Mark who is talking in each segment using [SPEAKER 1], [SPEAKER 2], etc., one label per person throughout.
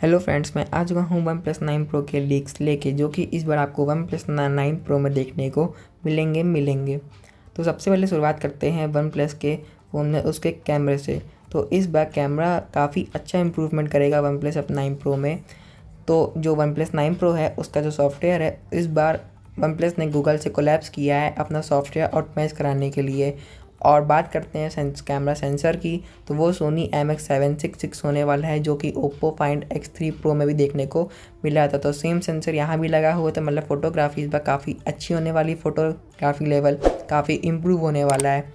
[SPEAKER 1] hello friends मैं आज हुआ हूँ वन प्लस नाइन प्रो के लीक्स लेके जो कि इस बार आपको वन प्लस नाइन प्रो में देखने को मिलेंगे मिलेंगे तो सबसे पहले शुरुआत करते हैं वन प्लस के फ़ोन में उसके कैमरे से तो इस बार कैमरा काफ़ी अच्छा इम्प्रूवमेंट करेगा वन प्लस अब नाइन प्रो में तो जो वन प्लस नाइन प्रो है उसका जो सॉफ्टवेयर है इस बार वन प्लस ने गूगल से कोलैप्स किया है अपना सॉफ्टवेयर ऑटोमाइज कराने के लिए और बात करते हैं सेंस कैमरा सेंसर की तो वो Sony M X seven six six होने वाला है जो कि Oppo find X three pro में भी देखने को मिला था तो सेम सेंसर यहाँ भी लगा हुआ था मतलब फ़ोटोग्राफी इस बार काफ़ी अच्छी होने वाली फ़ोटोग्राफी लेवल काफ़ी इम्प्रूव होने वाला है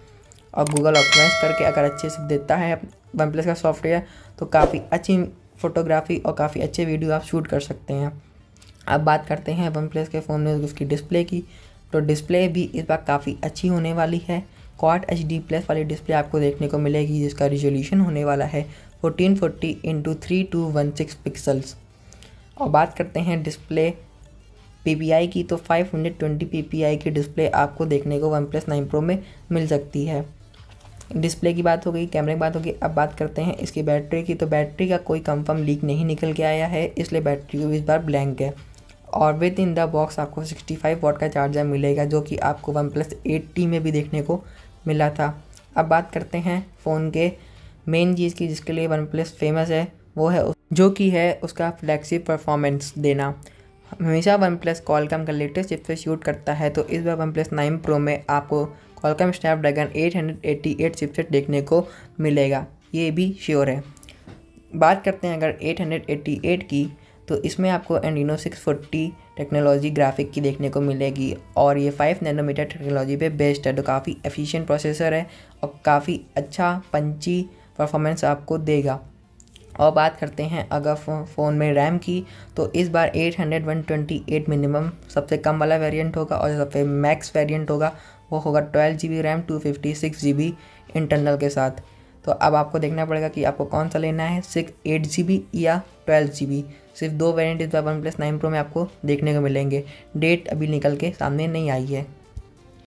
[SPEAKER 1] और गूगल ऑप्टिमाइज करके अगर अच्छे से देता है वन प्लस का सॉफ्टवेयर तो काफ़ी अच्छी फ़ोटोग्राफी और काफ़ी अच्छे वीडियो आप शूट कर सकते हैं अब बात करते हैं वन प्लस के फ़ोन में उसकी डिस्प्ले की तो डिस्प्ले भी इस बार काफ़ी अच्छी होने वाली है क्वाट एच डी प्लस वाली डिस्प्ले आपको देखने को मिलेगी जिसका रिजोल्यूशन होने वाला है 1440 forty into three two one six pixels और बात करते हैं डिस्प्ले पी की तो 520 हंड्रेड की डिस्प्ले आपको देखने को वन प्लस नाइन प्रो में मिल सकती है डिस्प्ले की बात हो गई कैमरे की बात हो गई अब बात करते हैं इसकी बैटरी की तो बैटरी का कोई कंफर्म लीक नहीं निकल के आया है इसलिए बैटरी को इस बार ब्लैंक है और विद इन द बॉक्स आपको 65 वाट का चार्जर मिलेगा जो कि आपको वन प्लस एट में भी देखने को मिला था अब बात करते हैं फ़ोन के मेन चीज़ की जिसके लिए वन प्लस फेमस है वो है जो कि है उसका फ्लैक्सी परफॉर्मेंस देना हमेशा वन प्लस कॉलकम का लेटेस्ट चिप से शूट करता है तो इस बार वन प्लस नाइन प्रो में आपको कॉलकम स्नैपड्रैगन एट चिपसेट देखने को मिलेगा ये भी श्योर है बात करते हैं अगर एट हंड्रेड एट्टी एट की तो इसमें आपको एंडिनो 640 टेक्नोलॉजी ग्राफिक की देखने को मिलेगी और ये 5 नैनोमीटर टेक्नोलॉजी पे बेस्ड है तो काफ़ी एफिशिएंट प्रोसेसर है और काफ़ी अच्छा पंची परफॉर्मेंस आपको देगा और बात करते हैं अगर फ़ोन में रैम की तो इस बार 800 128 मिनिमम सबसे कम वाला वेरियंट होगा और सबसे मैक्स वेरियंट होगा वो होगा twelve G B RAM two fifty six G B internal के साथ तो अब आपको देखना पड़ेगा कि आपको कौन सा लेना है सिर्फ एट जी बी या ट्वेल्व जी बी सिर्फ दो वेरियंट इस बार वन प्लस नाइन प्रो में आपको देखने को मिलेंगे डेट अभी निकल के सामने नहीं आई है